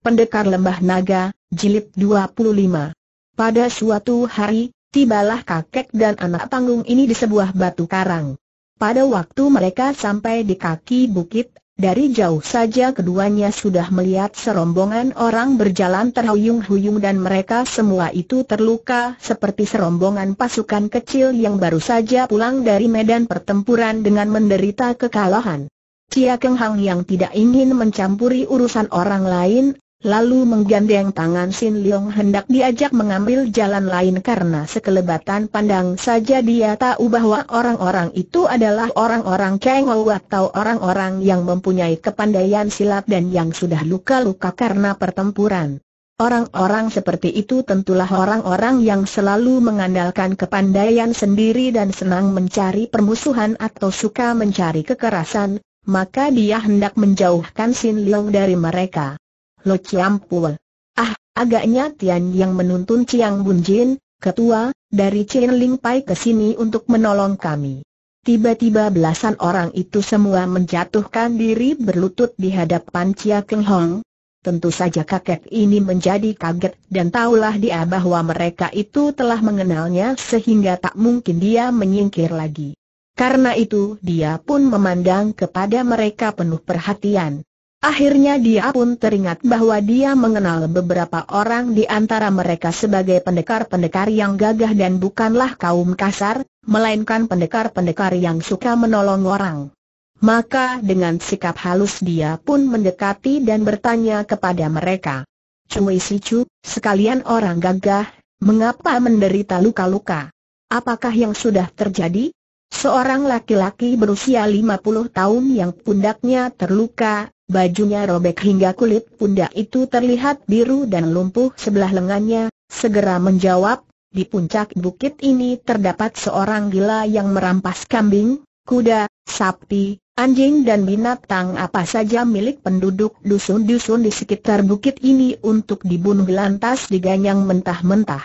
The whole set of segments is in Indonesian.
Pendekar Lembah Naga, Jilid 25 Pada suatu hari, tibalah kakek dan anak panggung ini di sebuah batu karang. Pada waktu mereka sampai di kaki bukit, dari jauh saja keduanya sudah melihat serombongan orang berjalan terhuyung-huyung dan mereka semua itu terluka seperti serombongan pasukan kecil yang baru saja pulang dari medan pertempuran dengan menderita kekalahan. Cia Keng Hang yang tidak ingin mencampuri urusan orang lain, lalu menggandeng tangan Sin Leong hendak diajak mengambil jalan lain karena sekelebatan pandang saja dia tahu bahwa orang-orang itu adalah orang-orang kengol atau orang-orang yang mempunyai kepandaian silat dan yang sudah luka-luka karena pertempuran. Orang-orang seperti itu tentulah orang-orang yang selalu mengandalkan kepandaian sendiri dan senang mencari permusuhan atau suka mencari kekerasan, maka dia hendak menjauhkan Sin Leong dari mereka. Lo Chiam Pul. Ah, agaknya Tian yang menuntun Chiang Bunjin, ketua, dari Chin Ling Pai ke sini untuk menolong kami. Tiba-tiba belasan orang itu semua menjatuhkan diri berlutut di hadapan Chia Keng Hong. Tentu saja kakek ini menjadi kaget dan taulah dia bahwa mereka itu telah mengenalnya sehingga tak mungkin dia menyingkir lagi. Karena itu dia pun memandang kepada mereka penuh perhatian. Akhirnya dia pun teringat bahwa dia mengenal beberapa orang di antara mereka sebagai pendekar-pendekar yang gagah dan bukanlah kaum kasar, melainkan pendekar-pendekar yang suka menolong orang. Maka dengan sikap halus dia pun mendekati dan bertanya kepada mereka. Cui cu, sekalian orang gagah, mengapa menderita luka-luka? Apakah yang sudah terjadi? Seorang laki-laki berusia 50 tahun yang pundaknya terluka, bajunya robek hingga kulit pundak itu terlihat biru dan lumpuh sebelah lengannya, segera menjawab, di puncak bukit ini terdapat seorang gila yang merampas kambing, kuda, sapi, anjing dan binatang apa saja milik penduduk dusun-dusun di sekitar bukit ini untuk dibunuh lantas diganyang mentah-mentah.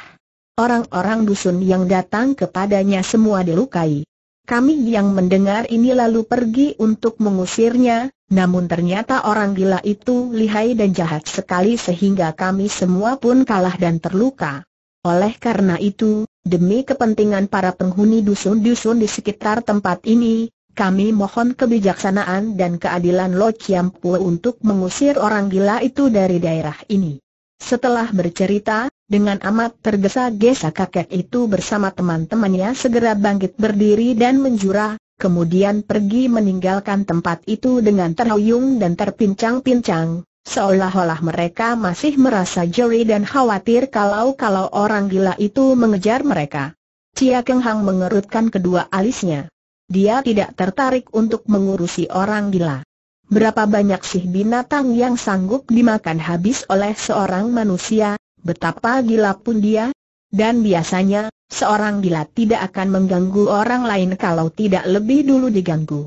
Orang-orang dusun yang datang kepadanya semua dilukai. Kami yang mendengar ini lalu pergi untuk mengusirnya, namun ternyata orang gila itu lihai dan jahat sekali sehingga kami semua pun kalah dan terluka. Oleh karena itu, demi kepentingan para penghuni dusun-dusun di sekitar tempat ini, kami mohon kebijaksanaan dan keadilan Lo Chiampu untuk mengusir orang gila itu dari daerah ini. Setelah bercerita, dengan amat tergesa-gesa kakek itu bersama teman-temannya segera bangkit berdiri dan menjurah, kemudian pergi meninggalkan tempat itu dengan terhuyung dan terpincang-pincang, seolah-olah mereka masih merasa jeri dan khawatir kalau-kalau orang gila itu mengejar mereka. Cia Keng Hang mengerutkan kedua alisnya. Dia tidak tertarik untuk mengurusi orang gila. Berapa banyak sih binatang yang sanggup dimakan habis oleh seorang manusia, betapa gila pun dia. Dan biasanya, seorang gila tidak akan mengganggu orang lain kalau tidak lebih dulu diganggu.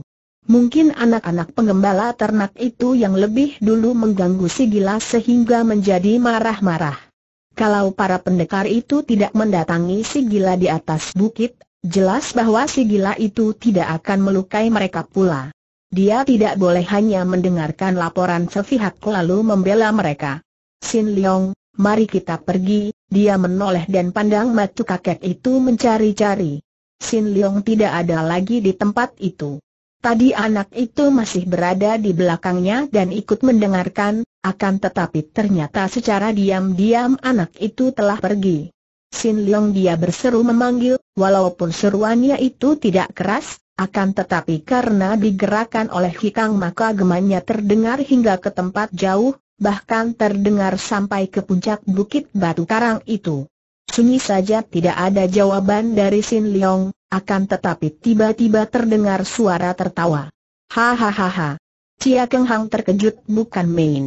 Mungkin anak-anak penggembala ternak itu yang lebih dulu mengganggu si gila sehingga menjadi marah-marah. Kalau para pendekar itu tidak mendatangi si gila di atas bukit, jelas bahwa si gila itu tidak akan melukai mereka pula. Dia tidak boleh hanya mendengarkan laporan sepihak lalu membela mereka. Sin Leong, mari kita pergi, dia menoleh dan pandang matu kakek itu mencari-cari. Sin Leong tidak ada lagi di tempat itu. Tadi anak itu masih berada di belakangnya dan ikut mendengarkan, akan tetapi ternyata secara diam-diam anak itu telah pergi. Sin Leong dia berseru memanggil, walaupun seruannya itu tidak keras, akan tetapi karena digerakkan oleh hikang maka gemannya terdengar hingga ke tempat jauh, bahkan terdengar sampai ke puncak bukit batu karang itu. Sunyi saja tidak ada jawaban dari Sin Leong, akan tetapi tiba-tiba terdengar suara tertawa. Hahaha. Cia Keng Hang terkejut bukan main.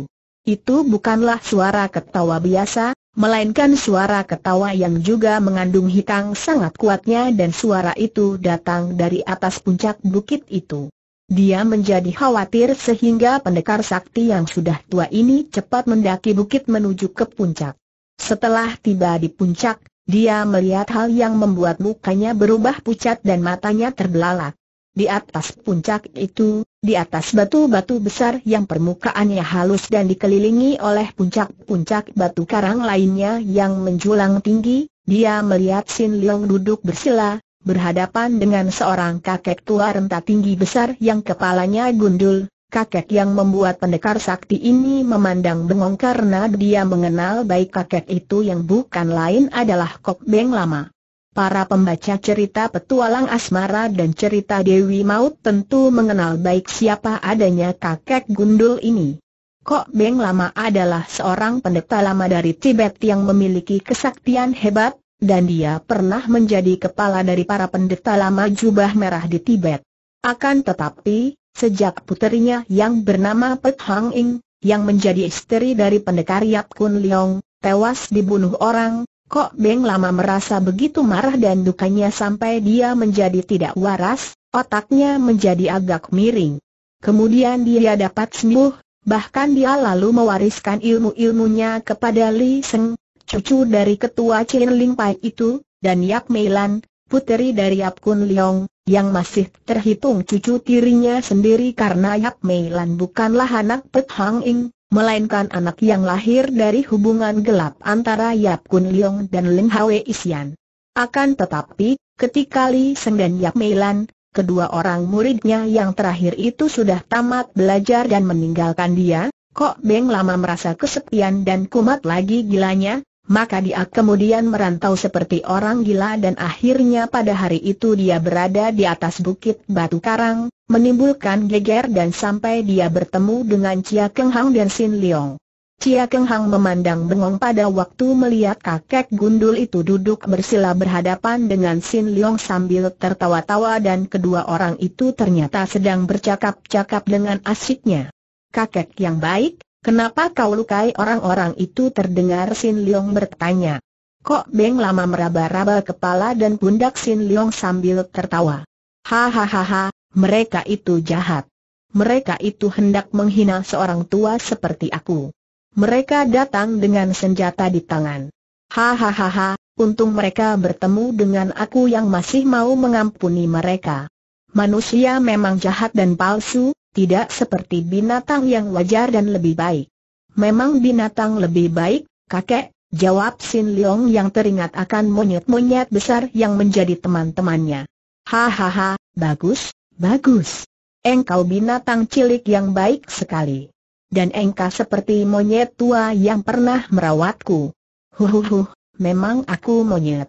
Itu bukanlah suara ketawa biasa, melainkan suara ketawa yang juga mengandung hitang sangat kuatnya dan suara itu datang dari atas puncak bukit itu. Dia menjadi khawatir sehingga pendekar sakti yang sudah tua ini cepat mendaki bukit menuju ke puncak. Setelah tiba di puncak, dia melihat hal yang membuat mukanya berubah pucat dan matanya terbelalak. Di atas puncak itu, di atas batu-batu besar yang permukaannya halus dan dikelilingi oleh puncak-puncak batu karang lainnya yang menjulang tinggi, dia melihat Sin Leong duduk bersila, berhadapan dengan seorang kakek tua renta tinggi besar yang kepalanya gundul, kakek yang membuat pendekar sakti ini memandang bengong karena dia mengenal baik kakek itu yang bukan lain adalah Kok Beng Lama. Para pembaca cerita petualang asmara dan cerita Dewi Maut tentu mengenal baik siapa adanya kakek gundul ini. Kok Beng Lama adalah seorang pendeta lama dari Tibet yang memiliki kesaktian hebat, dan dia pernah menjadi kepala dari para pendeta lama jubah merah di Tibet. Akan tetapi, sejak puterinya yang bernama Pet Hang Ing, yang menjadi istri dari pendekar Yap Kun Leong, tewas dibunuh orang, Kok Beng lama merasa begitu marah dan dukanya sampai dia menjadi tidak waras, otaknya menjadi agak miring. Kemudian dia dapat sembuh, bahkan dia lalu mewariskan ilmu-ilmunya kepada Li Seng, cucu dari ketua Chin Ling Pai itu, dan Yap Mei Lan, puteri dari Yap Kun Leong, yang masih terhitung cucu tirinya sendiri karena Yap Mei Lan bukanlah anak Pet Hang Ing, melainkan anak yang lahir dari hubungan gelap antara Yap Kun Leong dan Ling Hwe Isian. Akan tetapi, ketika Li Seng dan Yap Mei Lan, kedua orang muridnya yang terakhir itu sudah tamat belajar dan meninggalkan dia, Kok Beng lama merasa kesepian dan kumat lagi gilanya, maka dia kemudian merantau seperti orang gila dan akhirnya pada hari itu dia berada di atas bukit batu karang, menimbulkan geger dan sampai dia bertemu dengan Chia Keng Hang dan Sin Leong. Chia Keng Hang memandang bengong pada waktu melihat kakek gundul itu duduk bersila berhadapan dengan Sin Leong sambil tertawa-tawa dan kedua orang itu ternyata sedang bercakap-cakap dengan asyiknya. Kakek yang baik, Kenapa kau lukai orang-orang itu terdengar Sin Leong bertanya. Kok Beng lama meraba-raba kepala dan pundak Sin Leong sambil tertawa. Hahaha, mereka itu jahat. Mereka itu hendak menghina seorang tua seperti aku. Mereka datang dengan senjata di tangan. Hahaha, untung mereka bertemu dengan aku yang masih mau mengampuni mereka. Manusia memang jahat dan palsu, tidak seperti binatang yang wajar dan lebih baik. Memang binatang lebih baik, kakek, jawab Sin Leong yang teringat akan monyet-monyet besar yang menjadi teman-temannya. Hahaha, bagus, bagus. Engkau binatang cilik yang baik sekali. Dan engkau seperti monyet tua yang pernah merawatku. Huhuhu, memang aku monyet.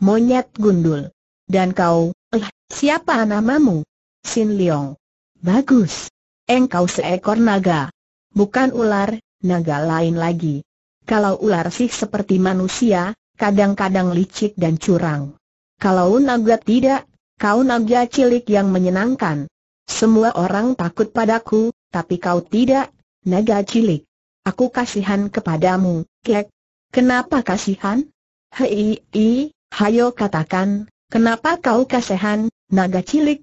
Monyet gundul. Dan kau, eh, siapa namamu? Sin Leong. Bagus. Engkau seekor naga. Bukan ular, naga lain lagi. Kalau ular sih seperti manusia, kadang-kadang licik dan curang. Kalau naga tidak, kau naga cilik yang menyenangkan. Semua orang takut padaku, tapi kau tidak, naga cilik. Aku kasihan kepadamu, kek. Kenapa kasihan? Hei, hayo katakan, kenapa kau kasihan, naga cilik?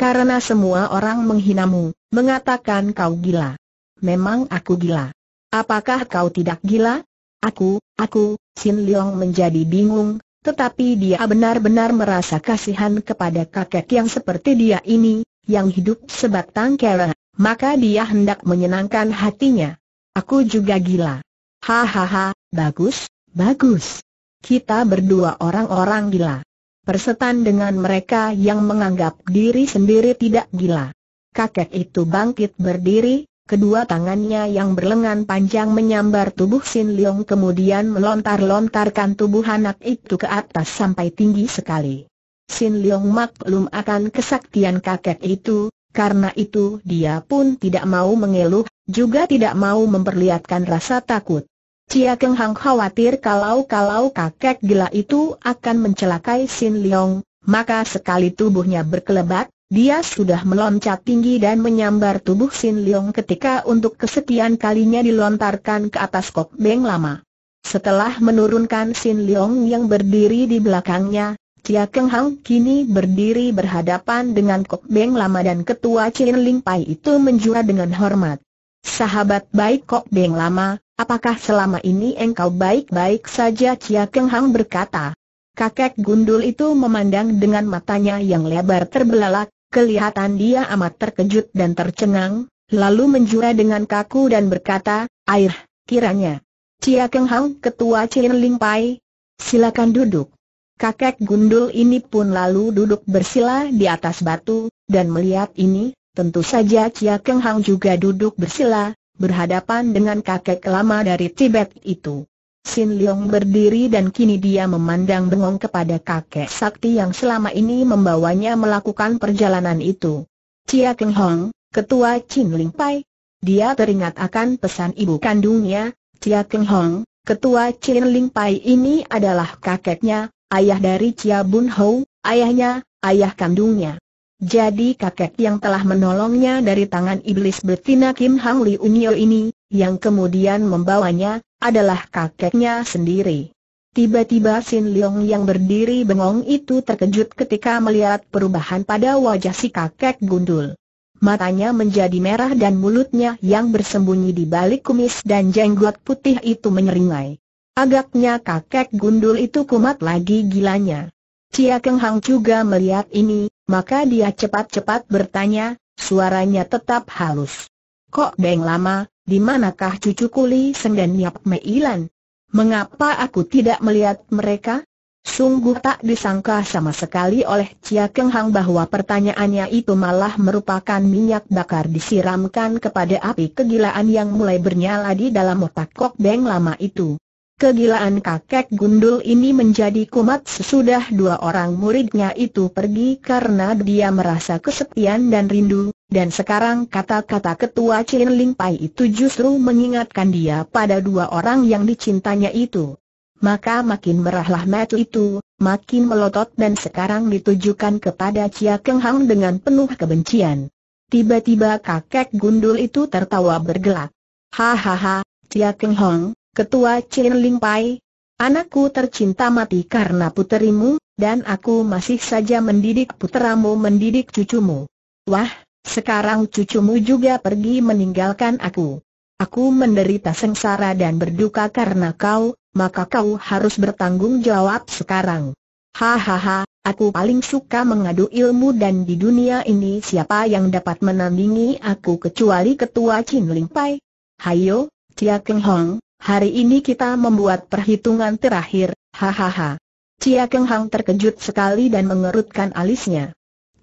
Karena semua orang menghinamu, mengatakan kau gila. Memang aku gila. Apakah kau tidak gila? Aku, aku, Sin Leong menjadi bingung, tetapi dia benar-benar merasa kasihan kepada kakek yang seperti dia ini, yang hidup sebatang kera. maka dia hendak menyenangkan hatinya. Aku juga gila. Hahaha, bagus, bagus. Kita berdua orang-orang gila. Persetan dengan mereka yang menganggap diri sendiri tidak gila. Kakek itu bangkit berdiri, kedua tangannya yang berlengan panjang menyambar tubuh Sin Leong kemudian melontar-lontarkan tubuh anak itu ke atas sampai tinggi sekali. Sin Leong maklum akan kesaktian kakek itu, karena itu dia pun tidak mau mengeluh, juga tidak mau memperlihatkan rasa takut. Cia Keng Hang khawatir kalau-kalau kakek gila itu akan mencelakai Sin Leong, maka sekali tubuhnya berkelebat, dia sudah meloncat tinggi dan menyambar tubuh Sin Leong ketika untuk kesekian kalinya dilontarkan ke atas kok beng lama. Setelah menurunkan Sin Leong yang berdiri di belakangnya, Cia Keng Hang kini berdiri berhadapan dengan kok beng lama dan ketua Chin Ling Pai itu menjura dengan hormat. Sahabat baik kok beng lama, Apakah selama ini engkau baik-baik saja Cia Keng Hang berkata. Kakek gundul itu memandang dengan matanya yang lebar terbelalak, kelihatan dia amat terkejut dan tercengang, lalu menjura dengan kaku dan berkata, Air, kiranya. Cia Keng Hang ketua Cien Ling Pai, silakan duduk. Kakek gundul ini pun lalu duduk bersila di atas batu, dan melihat ini, tentu saja Cia Keng Hang juga duduk bersila, berhadapan dengan kakek lama dari Tibet itu. Sin Leong berdiri dan kini dia memandang bengong kepada kakek sakti yang selama ini membawanya melakukan perjalanan itu. Cia Keng Hong, ketua Chin Ling Pai. Dia teringat akan pesan ibu kandungnya, Cia Keng Hong, ketua Chin Ling Pai ini adalah kakeknya, ayah dari Cia Bun Hou, ayahnya, ayah kandungnya. Jadi kakek yang telah menolongnya dari tangan iblis betina Kim Hang Li Unyo ini, yang kemudian membawanya, adalah kakeknya sendiri. Tiba-tiba Sin Leong yang berdiri bengong itu terkejut ketika melihat perubahan pada wajah si kakek gundul. Matanya menjadi merah dan mulutnya yang bersembunyi di balik kumis dan jenggot putih itu menyeringai. Agaknya kakek gundul itu kumat lagi gilanya. Cia Keng Hang juga melihat ini, maka dia cepat-cepat bertanya, suaranya tetap halus. Kok Beng Lama, di manakah cucu Kuli Seng dan Meilan? Mengapa aku tidak melihat mereka? Sungguh tak disangka sama sekali oleh Cia Keng Hang bahwa pertanyaannya itu malah merupakan minyak bakar disiramkan kepada api kegilaan yang mulai bernyala di dalam otak Kok Beng Lama itu. Kegilaan kakek gundul ini menjadi kumat sesudah dua orang muridnya itu pergi karena dia merasa kesepian dan rindu, dan sekarang kata-kata ketua Chin Ling Pai itu justru mengingatkan dia pada dua orang yang dicintanya itu. Maka makin merahlah mata itu, makin melotot dan sekarang ditujukan kepada Chia Keng Hang dengan penuh kebencian. Tiba-tiba kakek gundul itu tertawa bergelak. Hahaha, Chia Keng Hang, Ketua Chin Ling Pai, anakku tercinta mati karena puterimu, dan aku masih saja mendidik puteramu mendidik cucumu. Wah, sekarang cucumu juga pergi meninggalkan aku. Aku menderita sengsara dan berduka karena kau, maka kau harus bertanggung jawab sekarang. Hahaha, aku paling suka mengadu ilmu dan di dunia ini siapa yang dapat menandingi aku kecuali ketua Chin Ling Pai. Hayo, Chia Keng Hong, Hari ini kita membuat perhitungan terakhir, hahaha. Cia Keng Hang terkejut sekali dan mengerutkan alisnya.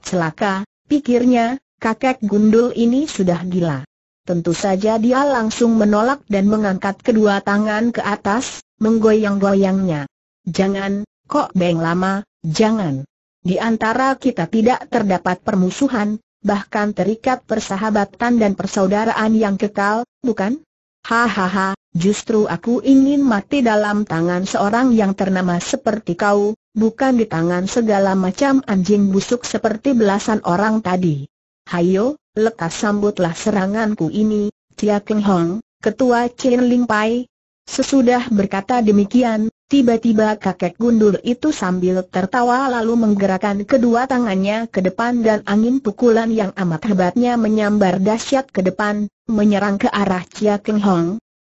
Celaka, pikirnya, kakek gundul ini sudah gila. Tentu saja dia langsung menolak dan mengangkat kedua tangan ke atas, menggoyang-goyangnya. Jangan, kok beng lama, jangan. Di antara kita tidak terdapat permusuhan, bahkan terikat persahabatan dan persaudaraan yang kekal, bukan? Hahaha, Justru aku ingin mati dalam tangan seorang yang ternama seperti kau, bukan di tangan segala macam anjing busuk seperti belasan orang tadi. Hayo, lekas sambutlah seranganku ini, Tia Keng Hong, ketua Chen Ling Pai. Sesudah berkata demikian, tiba-tiba kakek gundul itu sambil tertawa lalu menggerakkan kedua tangannya ke depan dan angin pukulan yang amat hebatnya menyambar dahsyat ke depan, menyerang ke arah Chia Keng Hong,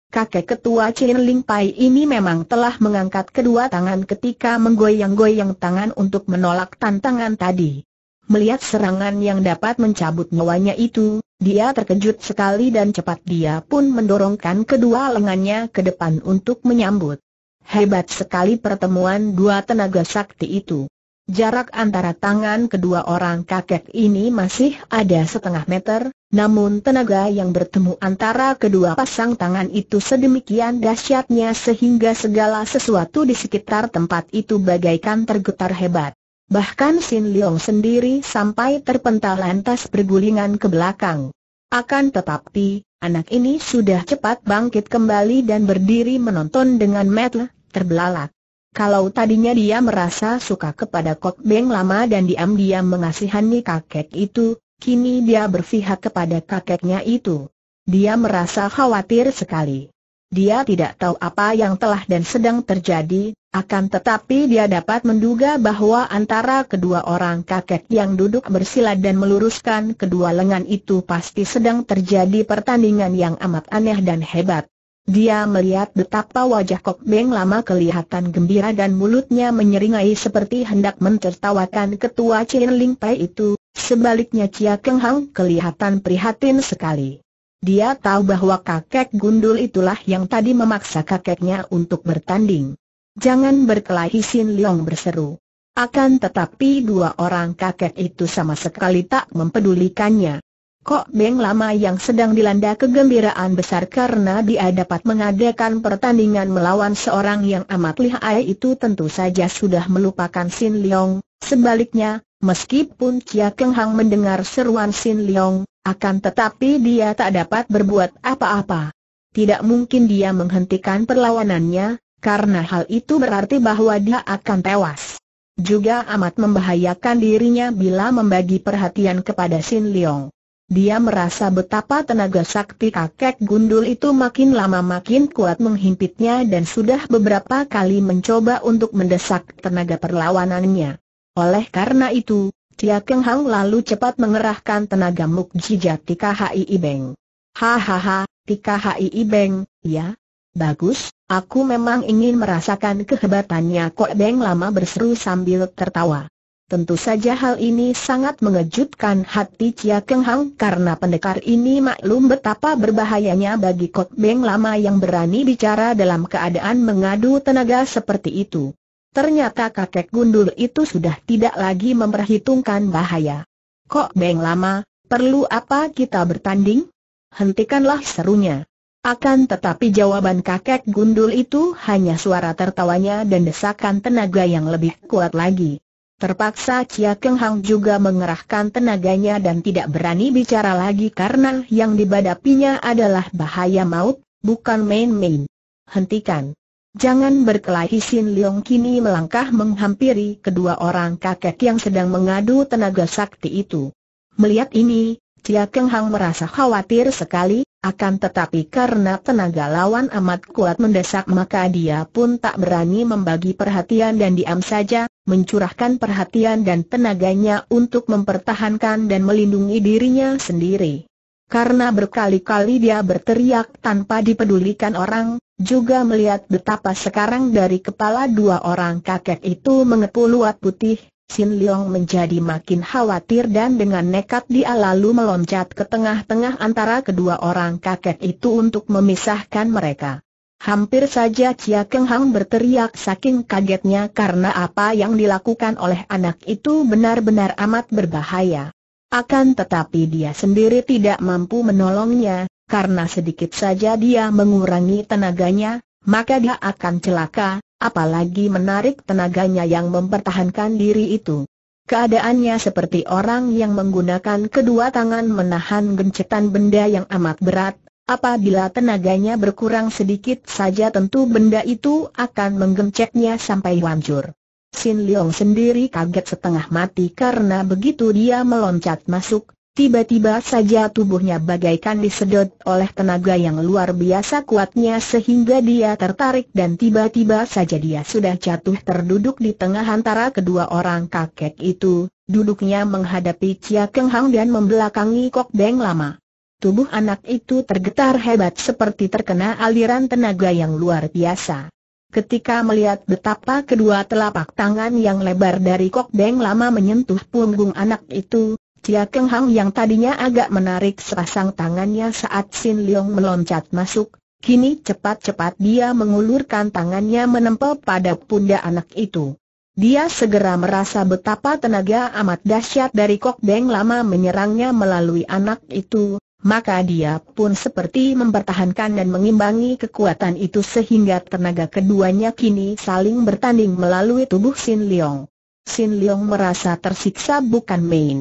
Kakek ketua Chen Ling Pai ini memang telah mengangkat kedua tangan ketika menggoyang-goyang tangan untuk menolak tantangan tadi. Melihat serangan yang dapat mencabut nyawanya itu, dia terkejut sekali dan cepat dia pun mendorongkan kedua lengannya ke depan untuk menyambut. Hebat sekali pertemuan dua tenaga sakti itu. Jarak antara tangan kedua orang kakek ini masih ada setengah meter, namun tenaga yang bertemu antara kedua pasang tangan itu sedemikian dahsyatnya sehingga segala sesuatu di sekitar tempat itu bagaikan tergetar hebat. Bahkan Sin Leong sendiri sampai terpental lantas bergulingan ke belakang. Akan tetapi, anak ini sudah cepat bangkit kembali dan berdiri menonton dengan metel, terbelalak. Kalau tadinya dia merasa suka kepada Kok Beng lama dan diam-diam mengasihani kakek itu, kini dia berpihak kepada kakeknya itu. Dia merasa khawatir sekali. Dia tidak tahu apa yang telah dan sedang terjadi, akan tetapi dia dapat menduga bahwa antara kedua orang kakek yang duduk bersila dan meluruskan kedua lengan itu pasti sedang terjadi pertandingan yang amat aneh dan hebat. Dia melihat betapa wajah Kok Beng lama kelihatan gembira dan mulutnya menyeringai seperti hendak mencertawakan ketua Chin Ling Pai itu, sebaliknya Chia Keng Hang kelihatan prihatin sekali. Dia tahu bahwa kakek gundul itulah yang tadi memaksa kakeknya untuk bertanding. Jangan berkelahi Sin Leong berseru. Akan tetapi dua orang kakek itu sama sekali tak mempedulikannya. Kok Beng Lama yang sedang dilanda kegembiraan besar karena dia dapat mengadakan pertandingan melawan seorang yang amat lihai itu tentu saja sudah melupakan Sin Leong. Sebaliknya, meskipun Kia Keng Hang mendengar seruan Sin Leong, akan tetapi dia tak dapat berbuat apa-apa. Tidak mungkin dia menghentikan perlawanannya, karena hal itu berarti bahwa dia akan tewas. Juga amat membahayakan dirinya bila membagi perhatian kepada Sin Leong. Dia merasa betapa tenaga sakti kakek gundul itu makin lama makin kuat menghimpitnya dan sudah beberapa kali mencoba untuk mendesak tenaga perlawanannya. Oleh karena itu, Tia Keng Hang lalu cepat mengerahkan tenaga mukjizat Tika Hai Ibeng. Hahaha, Tika Hai Ibeng, ya? Bagus, aku memang ingin merasakan kehebatannya Kok Beng lama berseru sambil tertawa. Tentu saja hal ini sangat mengejutkan hati Chia Keng Hang karena pendekar ini maklum betapa berbahayanya bagi Kok Beng lama yang berani bicara dalam keadaan mengadu tenaga seperti itu. Ternyata kakek gundul itu sudah tidak lagi memperhitungkan bahaya. Kok Beng lama, perlu apa kita bertanding? Hentikanlah serunya. Akan tetapi jawaban kakek gundul itu hanya suara tertawanya dan desakan tenaga yang lebih kuat lagi. Terpaksa Chia Keng Hang juga mengerahkan tenaganya dan tidak berani bicara lagi karena yang dibadapinya adalah bahaya maut, bukan main-main. Hentikan. Jangan berkelahi Sin Leong kini melangkah menghampiri kedua orang kakek yang sedang mengadu tenaga sakti itu. Melihat ini, Chia Keng Hang merasa khawatir sekali, akan tetapi karena tenaga lawan amat kuat mendesak maka dia pun tak berani membagi perhatian dan diam saja, mencurahkan perhatian dan tenaganya untuk mempertahankan dan melindungi dirinya sendiri. Karena berkali-kali dia berteriak tanpa dipedulikan orang, juga melihat betapa sekarang dari kepala dua orang kakek itu mengepul luat putih, Sin Leong menjadi makin khawatir dan dengan nekat dia lalu meloncat ke tengah-tengah antara kedua orang kakek itu untuk memisahkan mereka. Hampir saja Chia Keng Hang berteriak saking kagetnya karena apa yang dilakukan oleh anak itu benar-benar amat berbahaya. Akan tetapi dia sendiri tidak mampu menolongnya, karena sedikit saja dia mengurangi tenaganya, maka dia akan celaka, apalagi menarik tenaganya yang mempertahankan diri itu. Keadaannya seperti orang yang menggunakan kedua tangan menahan gencetan benda yang amat berat, Apabila tenaganya berkurang sedikit saja tentu benda itu akan menggencetnya sampai hancur. Sin Leong sendiri kaget setengah mati karena begitu dia meloncat masuk, tiba-tiba saja tubuhnya bagaikan disedot oleh tenaga yang luar biasa kuatnya sehingga dia tertarik dan tiba-tiba saja dia sudah jatuh terduduk di tengah antara kedua orang kakek itu, duduknya menghadapi Chia Keng Hang dan membelakangi Kok Beng Lama. Tubuh anak itu tergetar hebat seperti terkena aliran tenaga yang luar biasa. Ketika melihat betapa kedua telapak tangan yang lebar dari kok beng lama menyentuh punggung anak itu, Cia Keng Hang yang tadinya agak menarik sepasang tangannya saat Sin Leong meloncat masuk, kini cepat-cepat dia mengulurkan tangannya menempel pada pundak anak itu. Dia segera merasa betapa tenaga amat dahsyat dari Kok Beng lama menyerangnya melalui anak itu, maka dia pun seperti mempertahankan dan mengimbangi kekuatan itu sehingga tenaga keduanya kini saling bertanding melalui tubuh Sin Leong. Sin Leong merasa tersiksa bukan main.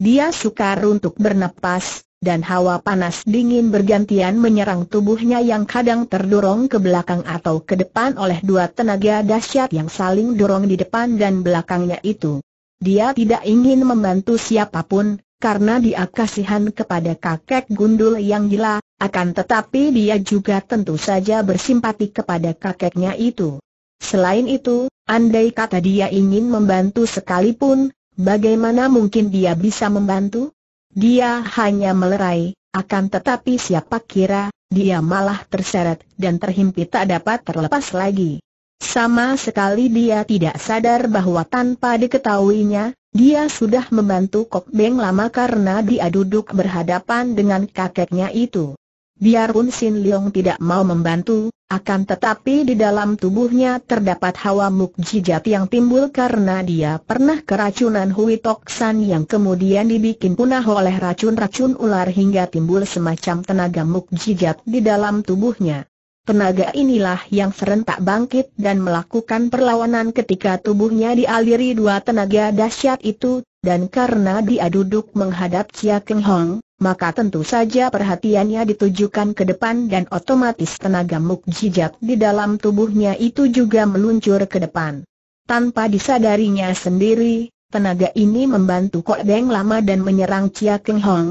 Dia sukar untuk bernapas, dan hawa panas dingin bergantian menyerang tubuhnya yang kadang terdorong ke belakang atau ke depan oleh dua tenaga dahsyat yang saling dorong di depan dan belakangnya itu. Dia tidak ingin membantu siapapun, karena dia kasihan kepada kakek gundul yang gila, akan tetapi dia juga tentu saja bersimpati kepada kakeknya itu. Selain itu, andai kata dia ingin membantu sekalipun, bagaimana mungkin dia bisa membantu? Dia hanya melerai, akan tetapi siapa kira, dia malah terseret dan terhimpit tak dapat terlepas lagi. Sama sekali dia tidak sadar bahwa tanpa diketahuinya, dia sudah membantu Kok Beng lama karena dia duduk berhadapan dengan kakeknya itu. Biarpun Sin Leong tidak mau membantu, akan tetapi di dalam tubuhnya terdapat hawa mukjizat yang timbul karena dia pernah keracunan Hui Tok San yang kemudian dibikin punah oleh racun-racun ular hingga timbul semacam tenaga mukjizat di dalam tubuhnya. Tenaga inilah yang serentak bangkit dan melakukan perlawanan ketika tubuhnya dialiri dua tenaga dahsyat itu, dan karena dia duduk menghadap Chia Keng Hong, maka tentu saja perhatiannya ditujukan ke depan dan otomatis tenaga mukjizat di dalam tubuhnya itu juga meluncur ke depan. Tanpa disadarinya sendiri, tenaga ini membantu Kok Deng lama dan menyerang Chia Keng Hong,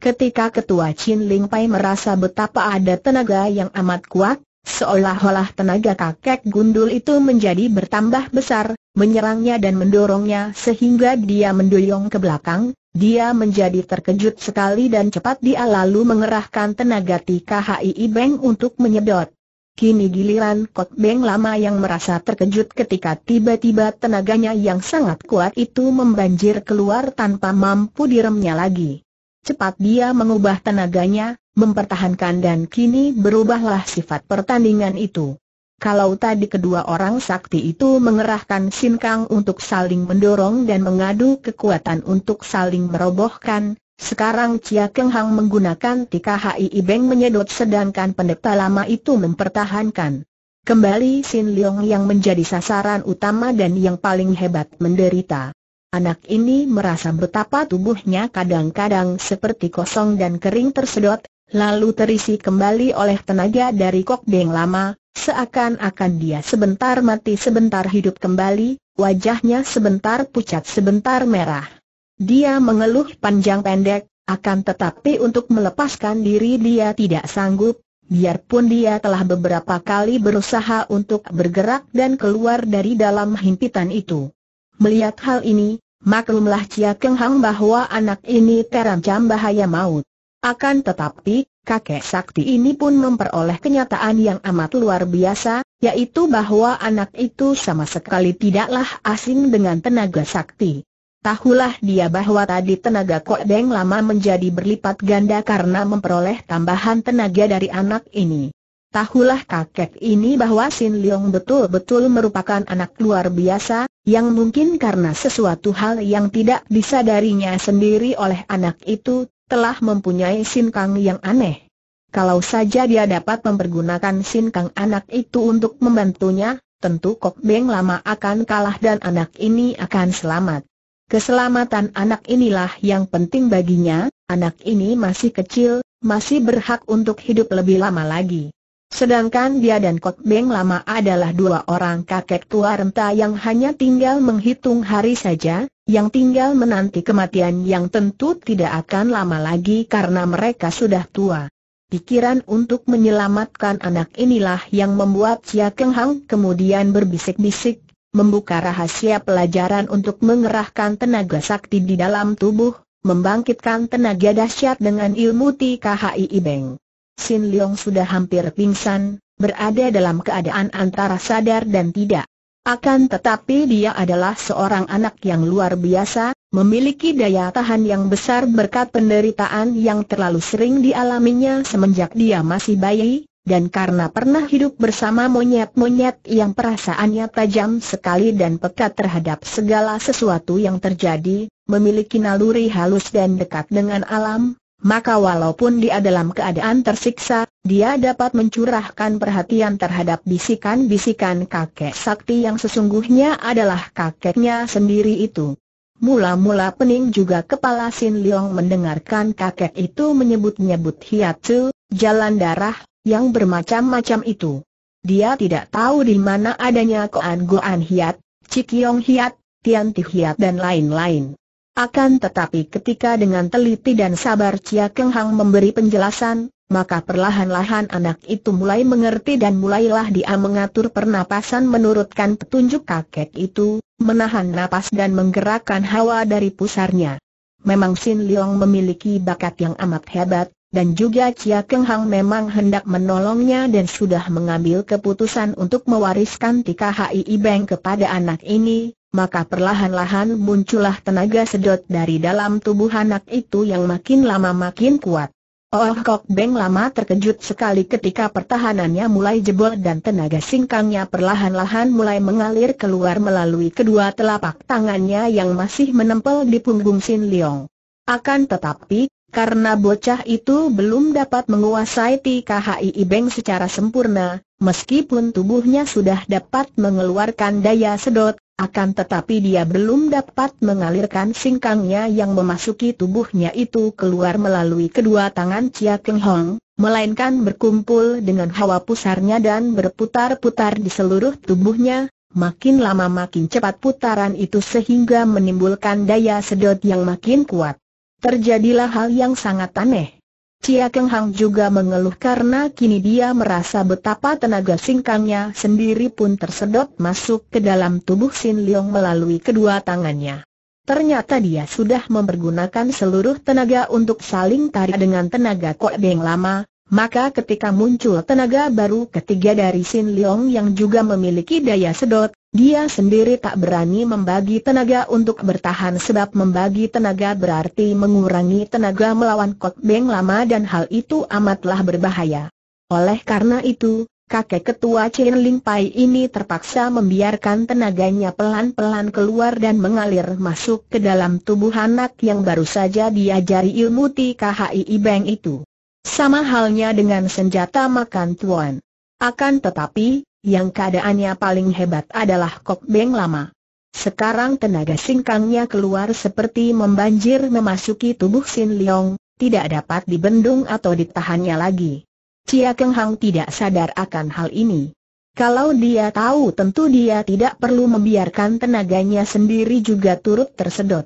Ketika ketua Chin Ling Pai merasa betapa ada tenaga yang amat kuat, seolah-olah tenaga kakek gundul itu menjadi bertambah besar, menyerangnya dan mendorongnya sehingga dia mendoyong ke belakang, dia menjadi terkejut sekali dan cepat dia lalu mengerahkan tenaga TKHI Beng untuk menyedot. Kini giliran Kot Beng lama yang merasa terkejut ketika tiba-tiba tenaganya yang sangat kuat itu membanjir keluar tanpa mampu diremnya lagi. Cepat dia mengubah tenaganya, mempertahankan dan kini berubahlah sifat pertandingan itu. Kalau tadi kedua orang sakti itu mengerahkan sinkang untuk saling mendorong dan mengadu kekuatan untuk saling merobohkan, sekarang Cia Keng Hang menggunakan tika HII Beng menyedot sedangkan pendeta lama itu mempertahankan. Kembali Sin Leong yang menjadi sasaran utama dan yang paling hebat menderita. Anak ini merasa betapa tubuhnya kadang-kadang seperti kosong dan kering tersedot, lalu terisi kembali oleh tenaga dari kok deng lama, seakan-akan dia sebentar mati sebentar hidup kembali, wajahnya sebentar pucat sebentar merah. Dia mengeluh panjang pendek, akan tetapi untuk melepaskan diri dia tidak sanggup, biarpun dia telah beberapa kali berusaha untuk bergerak dan keluar dari dalam himpitan itu. Melihat hal ini, maklumlah Cia Keng Hang bahwa anak ini terancam bahaya maut. Akan tetapi, kakek sakti ini pun memperoleh kenyataan yang amat luar biasa, yaitu bahwa anak itu sama sekali tidaklah asing dengan tenaga sakti. Tahulah dia bahwa tadi tenaga Kok Deng lama menjadi berlipat ganda karena memperoleh tambahan tenaga dari anak ini. Tahulah kakek ini bahwa Sin Leong betul-betul merupakan anak luar biasa, yang mungkin karena sesuatu hal yang tidak disadarinya sendiri oleh anak itu, telah mempunyai sinkang yang aneh. Kalau saja dia dapat mempergunakan sinkang anak itu untuk membantunya, tentu Kok Beng lama akan kalah dan anak ini akan selamat. Keselamatan anak inilah yang penting baginya, anak ini masih kecil, masih berhak untuk hidup lebih lama lagi. Sedangkan dia dan Kot Beng Lama adalah dua orang kakek tua renta yang hanya tinggal menghitung hari saja, yang tinggal menanti kematian yang tentu tidak akan lama lagi karena mereka sudah tua. Pikiran untuk menyelamatkan anak inilah yang membuat Chia Keng Hang kemudian berbisik-bisik, membuka rahasia pelajaran untuk mengerahkan tenaga sakti di dalam tubuh, membangkitkan tenaga dahsyat dengan ilmu TKHI Beng. Sin Leong sudah hampir pingsan, berada dalam keadaan antara sadar dan tidak. Akan tetapi dia adalah seorang anak yang luar biasa, memiliki daya tahan yang besar berkat penderitaan yang terlalu sering dialaminya semenjak dia masih bayi, dan karena pernah hidup bersama monyet-monyet yang perasaannya tajam sekali dan pekat terhadap segala sesuatu yang terjadi, memiliki naluri halus dan dekat dengan alam, maka walaupun dia dalam keadaan tersiksa, dia dapat mencurahkan perhatian terhadap bisikan-bisikan kakek sakti yang sesungguhnya adalah kakeknya sendiri itu. Mula-mula pening juga kepala Sin Leong mendengarkan kakek itu menyebut-nyebut hiatsu, jalan darah, yang bermacam-macam itu. Dia tidak tahu di mana adanya Koan Goan Hiat, Cikyong Hiat, Tian Ti Hiat dan lain-lain. Akan tetapi ketika dengan teliti dan sabar Chia Keng Hang memberi penjelasan, maka perlahan-lahan anak itu mulai mengerti dan mulailah dia mengatur pernapasan menurutkan petunjuk kakek itu, menahan napas dan menggerakkan hawa dari pusarnya. Memang Sin Leong memiliki bakat yang amat hebat, dan juga Chia Keng Hang memang hendak menolongnya dan sudah mengambil keputusan untuk mewariskan Tika HII Bank kepada anak ini, maka perlahan-lahan muncullah tenaga sedot dari dalam tubuh anak itu yang makin lama makin kuat. Oh Kok Beng lama terkejut sekali ketika pertahanannya mulai jebol dan tenaga singkangnya perlahan-lahan mulai mengalir keluar melalui kedua telapak tangannya yang masih menempel di punggung Sin Leong. Akan tetapi, karena bocah itu belum dapat menguasai TKHI Beng secara sempurna, meskipun tubuhnya sudah dapat mengeluarkan daya sedot, akan tetapi dia belum dapat mengalirkan singkangnya yang memasuki tubuhnya itu keluar melalui kedua tangan Chia Keng Hong, melainkan berkumpul dengan hawa pusarnya dan berputar-putar di seluruh tubuhnya, makin lama makin cepat putaran itu sehingga menimbulkan daya sedot yang makin kuat. Terjadilah hal yang sangat aneh. Cia Keng Hang juga mengeluh karena kini dia merasa betapa tenaga singkangnya sendiri pun tersedot masuk ke dalam tubuh Sin Leong melalui kedua tangannya. Ternyata dia sudah mempergunakan seluruh tenaga untuk saling tarik dengan tenaga Kok Beng lama, maka ketika muncul tenaga baru ketiga dari Sin Leong yang juga memiliki daya sedot, dia sendiri tak berani membagi tenaga untuk bertahan sebab membagi tenaga berarti mengurangi tenaga melawan Kok Beng lama dan hal itu amatlah berbahaya. Oleh karena itu, kakek ketua Chen Ling Pai ini terpaksa membiarkan tenaganya pelan-pelan keluar dan mengalir masuk ke dalam tubuh anak yang baru saja diajari ilmu TKHI Beng itu. Sama halnya dengan senjata makan tuan. Akan tetapi, yang keadaannya paling hebat adalah Kok Beng Lama. Sekarang tenaga singkangnya keluar seperti membanjir memasuki tubuh Sin Leong, tidak dapat dibendung atau ditahannya lagi. Cia Keng Hang tidak sadar akan hal ini. Kalau dia tahu tentu dia tidak perlu membiarkan tenaganya sendiri juga turut tersedot.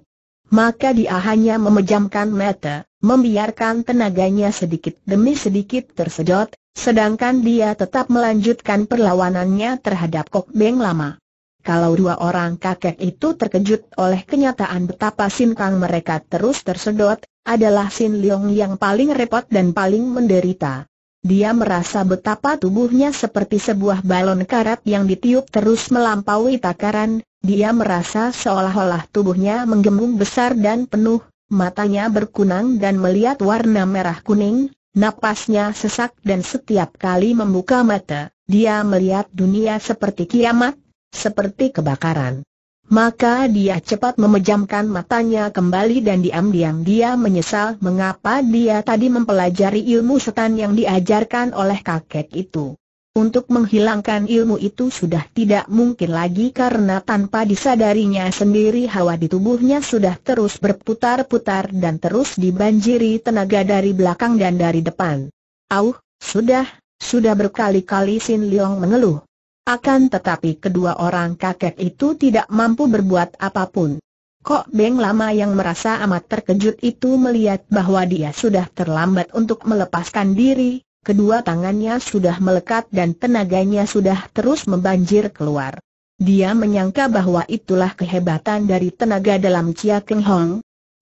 Maka dia hanya memejamkan mata, membiarkan tenaganya sedikit demi sedikit tersedot, Sedangkan dia tetap melanjutkan perlawanannya terhadap Kok Beng lama. Kalau dua orang kakek itu terkejut oleh kenyataan betapa sin kang mereka terus tersedot, adalah Sin Leong yang paling repot dan paling menderita. Dia merasa betapa tubuhnya seperti sebuah balon karat yang ditiup terus melampaui takaran, dia merasa seolah-olah tubuhnya menggembung besar dan penuh, matanya berkunang dan melihat warna merah kuning, Napasnya sesak dan setiap kali membuka mata, dia melihat dunia seperti kiamat, seperti kebakaran. Maka dia cepat memejamkan matanya kembali dan diam-diam dia menyesal mengapa dia tadi mempelajari ilmu setan yang diajarkan oleh kakek itu. Untuk menghilangkan ilmu itu sudah tidak mungkin lagi karena tanpa disadarinya sendiri hawa di tubuhnya sudah terus berputar-putar dan terus dibanjiri tenaga dari belakang dan dari depan. Auh, sudah, sudah berkali-kali Sin Leong mengeluh. Akan tetapi kedua orang kakek itu tidak mampu berbuat apapun. Kok Beng Lama yang merasa amat terkejut itu melihat bahwa dia sudah terlambat untuk melepaskan diri, kedua tangannya sudah melekat dan tenaganya sudah terus membanjir keluar. Dia menyangka bahwa itulah kehebatan dari tenaga dalam Chia Keng Hong.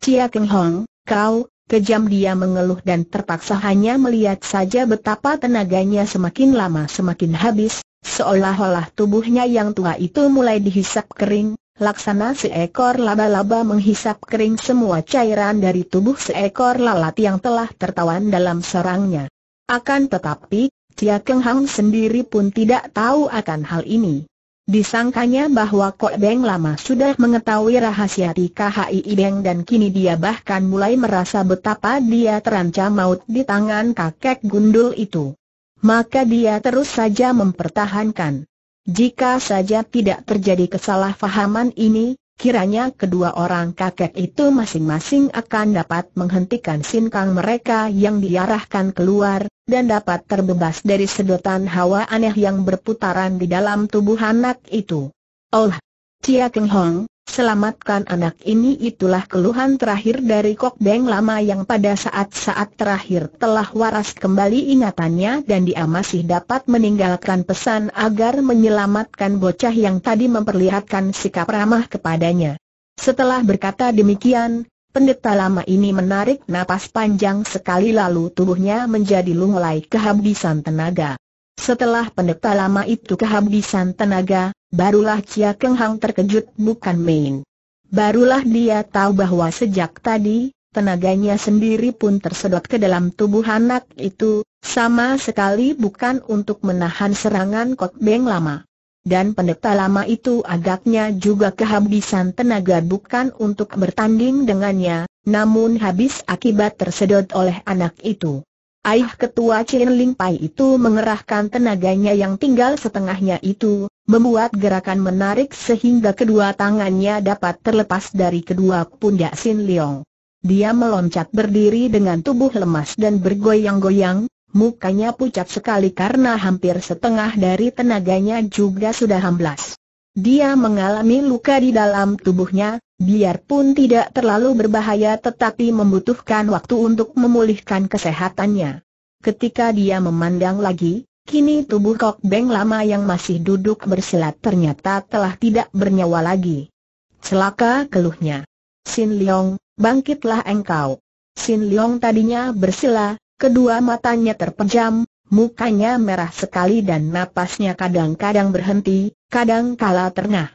Chia Keng Hong, kau, kejam dia mengeluh dan terpaksa hanya melihat saja betapa tenaganya semakin lama semakin habis, seolah-olah tubuhnya yang tua itu mulai dihisap kering, Laksana seekor laba-laba menghisap kering semua cairan dari tubuh seekor lalat yang telah tertawan dalam serangnya. Akan tetapi, Tia Keng Hang sendiri pun tidak tahu akan hal ini. Disangkanya bahwa Kok Beng lama sudah mengetahui rahasia KHI Beng dan kini dia bahkan mulai merasa betapa dia terancam maut di tangan kakek gundul itu. Maka dia terus saja mempertahankan. Jika saja tidak terjadi kesalahpahaman ini, Kiranya kedua orang kakek itu masing-masing akan dapat menghentikan sinkang mereka yang diarahkan keluar, dan dapat terbebas dari sedotan hawa aneh yang berputaran di dalam tubuh anak itu. Oh, Chia Keng Hong, Selamatkan anak ini itulah keluhan terakhir dari Kok Beng lama yang pada saat-saat terakhir telah waras kembali ingatannya dan dia masih dapat meninggalkan pesan agar menyelamatkan bocah yang tadi memperlihatkan sikap ramah kepadanya. Setelah berkata demikian, pendeta lama ini menarik napas panjang sekali lalu tubuhnya menjadi lunglai kehabisan tenaga. Setelah pendeta lama itu kehabisan tenaga, Barulah Cia Keng Hang terkejut bukan main. Barulah dia tahu bahwa sejak tadi, tenaganya sendiri pun tersedot ke dalam tubuh anak itu, sama sekali bukan untuk menahan serangan Kot Beng lama. Dan pendeta lama itu agaknya juga kehabisan tenaga bukan untuk bertanding dengannya, namun habis akibat tersedot oleh anak itu. Aih ketua Chen Ling Pai itu mengerahkan tenaganya yang tinggal setengahnya itu, membuat gerakan menarik sehingga kedua tangannya dapat terlepas dari kedua pundak Sin Leong. Dia meloncat berdiri dengan tubuh lemas dan bergoyang-goyang, mukanya pucat sekali karena hampir setengah dari tenaganya juga sudah hamblas. Dia mengalami luka di dalam tubuhnya, biarpun tidak terlalu berbahaya tetapi membutuhkan waktu untuk memulihkan kesehatannya. Ketika dia memandang lagi, kini tubuh Kok Beng lama yang masih duduk bersilat ternyata telah tidak bernyawa lagi. Celaka keluhnya. Sin Leong, bangkitlah engkau. Sin Leong tadinya bersila, kedua matanya terpejam, mukanya merah sekali dan napasnya kadang-kadang berhenti, kadang kala ternah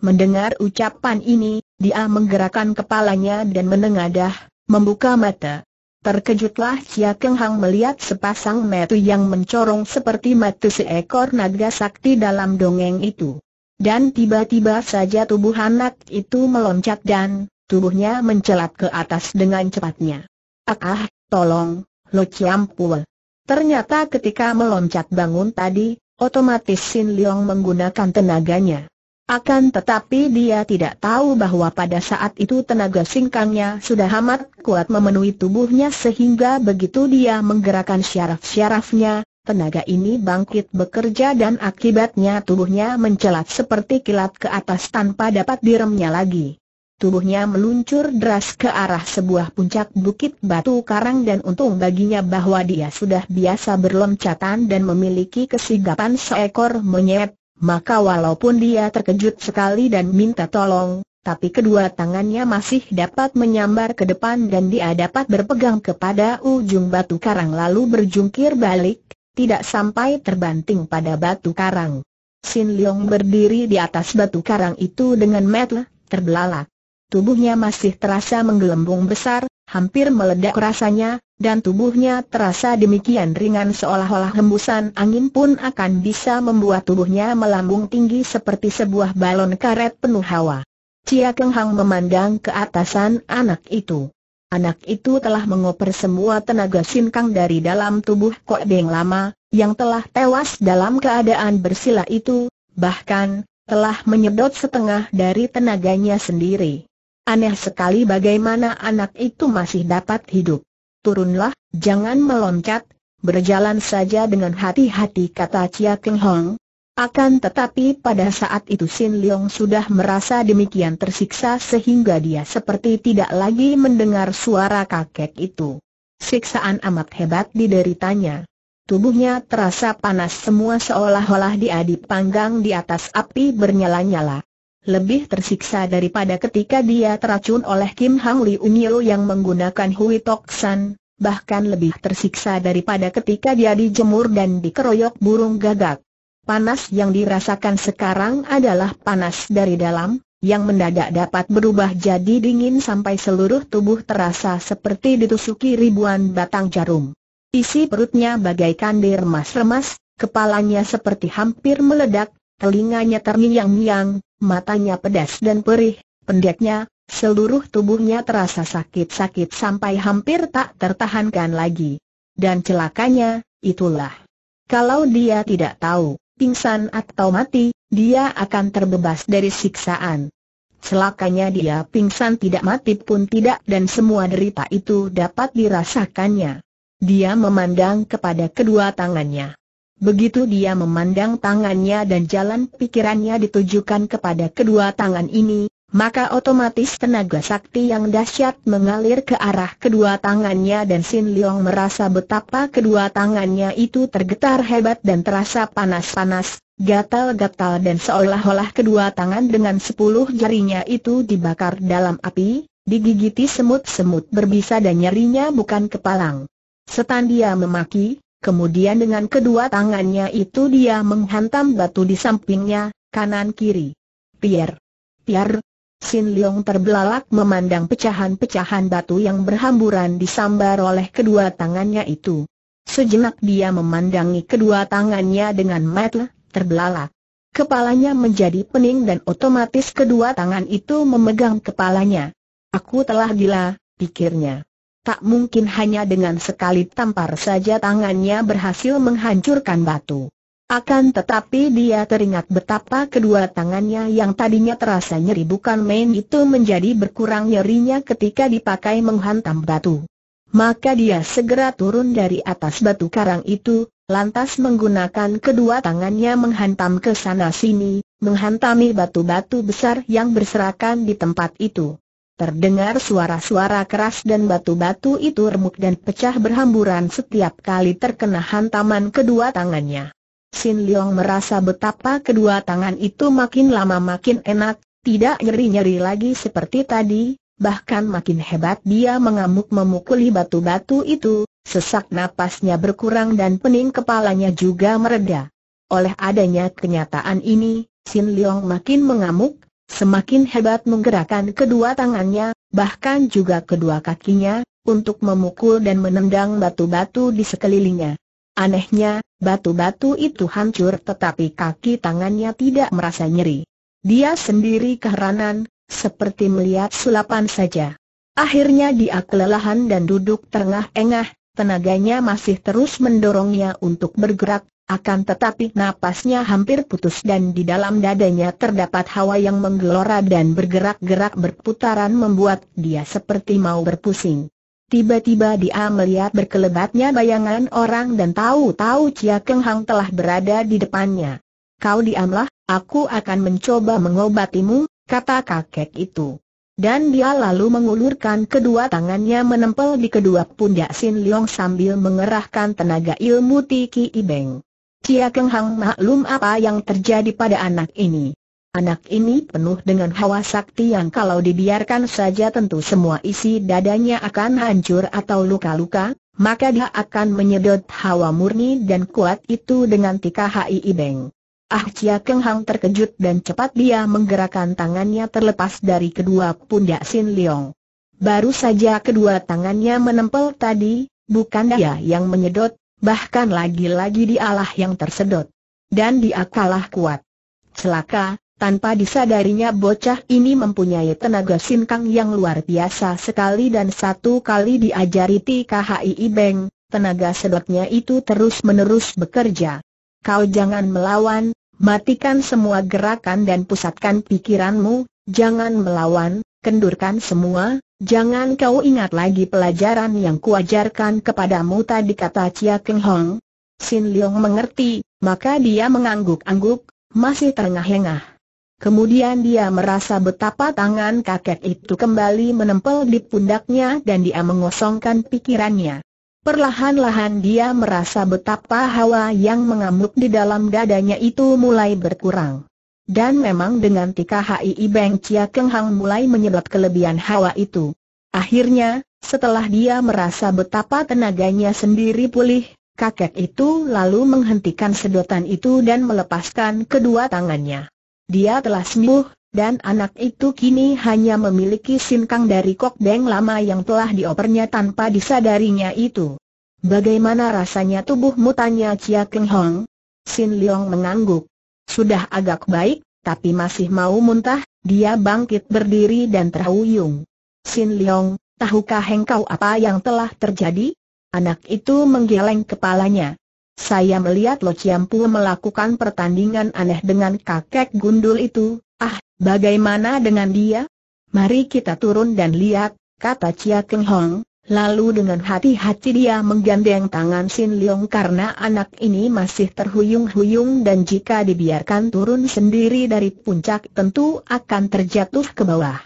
Mendengar ucapan ini, dia menggerakkan kepalanya dan menengadah, membuka mata. Terkejutlah Chia Keng Hang melihat sepasang metu yang mencorong seperti metu seekor naga sakti dalam dongeng itu. Dan tiba-tiba saja tubuh anak itu meloncat dan tubuhnya mencelat ke atas dengan cepatnya. Ah, ah tolong, Lo ciampul. Ternyata ketika meloncat bangun tadi, Otomatis Sin Liang menggunakan tenaganya. Akan tetapi dia tidak tahu bahwa pada saat itu tenaga singkangnya sudah amat kuat memenuhi tubuhnya sehingga begitu dia menggerakkan syaraf-syarafnya, tenaga ini bangkit bekerja dan akibatnya tubuhnya mencelat seperti kilat ke atas tanpa dapat diremnya lagi. Tubuhnya meluncur deras ke arah sebuah puncak bukit batu karang dan untung baginya bahwa dia sudah biasa berloncatan dan memiliki kesigapan seekor monyet, maka walaupun dia terkejut sekali dan minta tolong, tapi kedua tangannya masih dapat menyambar ke depan dan dia dapat berpegang kepada ujung batu karang lalu berjungkir balik, tidak sampai terbanting pada batu karang. Sin Leong berdiri di atas batu karang itu dengan metel, terbelalak. Tubuhnya masih terasa menggelembung besar, hampir meledak rasanya, dan tubuhnya terasa demikian ringan seolah-olah hembusan angin pun akan bisa membuat tubuhnya melambung tinggi seperti sebuah balon karet penuh hawa. Cia Kenghang memandang ke atasan anak itu. Anak itu telah mengoper semua tenaga sinkang dari dalam tubuh Kok Beng Lama, yang telah tewas dalam keadaan bersila itu, bahkan, telah menyedot setengah dari tenaganya sendiri. Aneh sekali bagaimana anak itu masih dapat hidup. Turunlah, jangan meloncat, berjalan saja dengan hati-hati kata Chia Keng Hong. Akan tetapi pada saat itu Sin Leong sudah merasa demikian tersiksa sehingga dia seperti tidak lagi mendengar suara kakek itu. Siksaan amat hebat dideritanya. Tubuhnya terasa panas semua seolah-olah dia dipanggang di atas api bernyala-nyala lebih tersiksa daripada ketika dia teracun oleh Kim Hang Li Unyo yang menggunakan Hui Tok San, bahkan lebih tersiksa daripada ketika dia dijemur dan dikeroyok burung gagak. Panas yang dirasakan sekarang adalah panas dari dalam, yang mendadak dapat berubah jadi dingin sampai seluruh tubuh terasa seperti ditusuki ribuan batang jarum. Isi perutnya bagaikan diremas-remas, kepalanya seperti hampir meledak, telinganya terngiang-ngiang, matanya pedas dan perih, pendeknya, seluruh tubuhnya terasa sakit-sakit sampai hampir tak tertahankan lagi. Dan celakanya, itulah. Kalau dia tidak tahu, pingsan atau mati, dia akan terbebas dari siksaan. Celakanya dia pingsan tidak mati pun tidak dan semua derita itu dapat dirasakannya. Dia memandang kepada kedua tangannya. Begitu dia memandang tangannya dan jalan pikirannya ditujukan kepada kedua tangan ini, maka otomatis tenaga sakti yang dahsyat mengalir ke arah kedua tangannya dan Sin Leong merasa betapa kedua tangannya itu tergetar hebat dan terasa panas-panas, gatal-gatal dan seolah-olah kedua tangan dengan sepuluh jarinya itu dibakar dalam api, digigiti semut-semut berbisa dan nyerinya bukan kepalang. Setan dia memaki, Kemudian dengan kedua tangannya itu dia menghantam batu di sampingnya, kanan-kiri. Pier. Pier. Sin Leong terbelalak memandang pecahan-pecahan batu yang berhamburan disambar oleh kedua tangannya itu. Sejenak dia memandangi kedua tangannya dengan mata terbelalak. Kepalanya menjadi pening dan otomatis kedua tangan itu memegang kepalanya. Aku telah gila, pikirnya tak mungkin hanya dengan sekali tampar saja tangannya berhasil menghancurkan batu. Akan tetapi dia teringat betapa kedua tangannya yang tadinya terasa nyeri bukan main itu menjadi berkurang nyerinya ketika dipakai menghantam batu. Maka dia segera turun dari atas batu karang itu, lantas menggunakan kedua tangannya menghantam ke sana sini, menghantami batu-batu besar yang berserakan di tempat itu. Terdengar suara-suara keras dan batu-batu itu remuk dan pecah berhamburan setiap kali terkena hantaman kedua tangannya. Sin Leong merasa betapa kedua tangan itu makin lama makin enak, tidak nyeri-nyeri lagi seperti tadi, bahkan makin hebat dia mengamuk memukuli batu-batu itu, sesak napasnya berkurang dan pening kepalanya juga mereda. Oleh adanya kenyataan ini, Sin Leong makin mengamuk, semakin hebat menggerakkan kedua tangannya, bahkan juga kedua kakinya, untuk memukul dan menendang batu-batu di sekelilingnya. Anehnya, batu-batu itu hancur tetapi kaki tangannya tidak merasa nyeri. Dia sendiri keheranan, seperti melihat sulapan saja. Akhirnya dia kelelahan dan duduk terengah-engah, tenaganya masih terus mendorongnya untuk bergerak, akan tetapi napasnya hampir putus dan di dalam dadanya terdapat hawa yang menggelora dan bergerak-gerak berputaran membuat dia seperti mau berpusing. Tiba-tiba dia melihat berkelebatnya bayangan orang dan tahu-tahu cia Keng Hang telah berada di depannya. Kau diamlah, aku akan mencoba mengobatimu, kata kakek itu. Dan dia lalu mengulurkan kedua tangannya menempel di kedua pundak Sin Leong sambil mengerahkan tenaga ilmu Tiki Ibeng. Cia Keng Hang maklum apa yang terjadi pada anak ini. Anak ini penuh dengan hawa sakti yang kalau dibiarkan saja tentu semua isi dadanya akan hancur atau luka-luka, maka dia akan menyedot hawa murni dan kuat itu dengan tika hai ibeng. Ah Cia Keng Hang terkejut dan cepat dia menggerakkan tangannya terlepas dari kedua pundak Sin Leong. Baru saja kedua tangannya menempel tadi, bukan dia yang menyedot, bahkan lagi-lagi dialah yang tersedot. Dan dia kalah kuat. Celaka, tanpa disadarinya bocah ini mempunyai tenaga sinkang yang luar biasa sekali dan satu kali diajari TKHI Beng, tenaga sedotnya itu terus-menerus bekerja. Kau jangan melawan, matikan semua gerakan dan pusatkan pikiranmu, jangan melawan, kendurkan semua, Jangan kau ingat lagi pelajaran yang kuajarkan kepadamu tadi kata Chia Keng Hong. Sin Leong mengerti, maka dia mengangguk-angguk, masih terengah-engah. Kemudian dia merasa betapa tangan kakek itu kembali menempel di pundaknya dan dia mengosongkan pikirannya. Perlahan-lahan dia merasa betapa hawa yang mengamuk di dalam dadanya itu mulai berkurang. Dan memang dengan tika HII Beng Chia Keng Hang mulai menyebut kelebihan hawa itu. Akhirnya, setelah dia merasa betapa tenaganya sendiri pulih, kakek itu lalu menghentikan sedotan itu dan melepaskan kedua tangannya. Dia telah sembuh, dan anak itu kini hanya memiliki sinkang dari kok deng lama yang telah diopernya tanpa disadarinya itu. Bagaimana rasanya tubuhmu tanya Chia Keng Hong? Sin Leong mengangguk. Sudah agak baik, tapi masih mau muntah, dia bangkit berdiri dan terhuyung. Sin Leong, tahukah engkau apa yang telah terjadi? Anak itu menggeleng kepalanya. Saya melihat Lo Chiampu melakukan pertandingan aneh dengan kakek gundul itu, ah, bagaimana dengan dia? Mari kita turun dan lihat, kata Chia Keng Hong, Lalu dengan hati-hati dia menggandeng tangan Sin Leong karena anak ini masih terhuyung-huyung dan jika dibiarkan turun sendiri dari puncak tentu akan terjatuh ke bawah.